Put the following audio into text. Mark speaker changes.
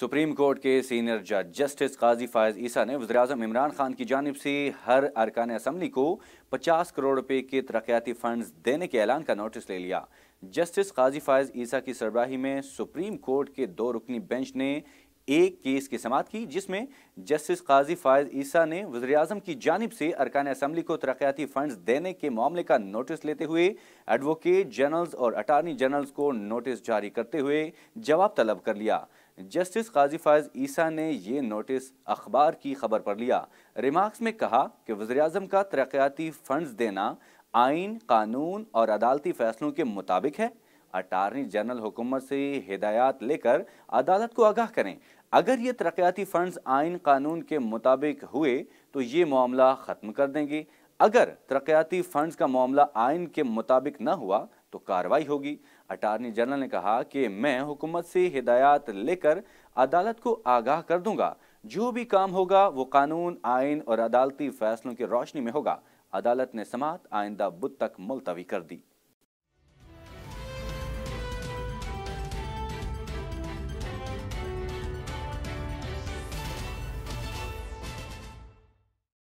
Speaker 1: supreme court के senior जज justice Qazi Faez Isa ने वजी अजम इमरान खान की जानब से हर अरकान असम्बली को 50 करोड़ रुपए के तरक्याती फंड्स देने के ऐलान का नोटिस ले लिया जस्टिस काजी फायज ईसा की सरबराही में सुप्रीम कोर्ट के दो रुकनी बेंच ने एक केस की समात की जिसमें जस्टिस काजी फायज ईसा ने वजी अजम की जानब से अरकान असम्बली को तरक्याती फंड देने के मामले का नोटिस लेते हुए एडवोकेट जनरल्स और अटारनी जनरल्स को नोटिस जारी करते हुए जवाब तलब कर लिया जस्टिस काजी फायज ईसा ने ये नोटिस अखबार की खबर पर लिया रिमार्क्स में कहा कि वजी अजम का तरक्याती फंड देना आइन कानून और अदालती फैसलों के मुताबिक है अटारनी जनरल हुकूमत से हिदायत लेकर अदालत को आगाह करें अगर ये तरक्याती फंड्स आइन कानून के मुताबिक हुए तो ये मामला ख़त्म कर देंगे अगर तरक्याती फंड्स का मामला आइन के मुताबिक न हुआ तो कार्रवाई होगी अटॉर्नी जनरल ने कहा कि मैं हुकूमत से हिदायत लेकर अदालत को आगाह कर दूंगा जो भी काम होगा वो कानून आइन और अदालती फैसलों की रोशनी में होगा अदालत ने समात आइंदा बुद्ध तक मुलतवी कर दी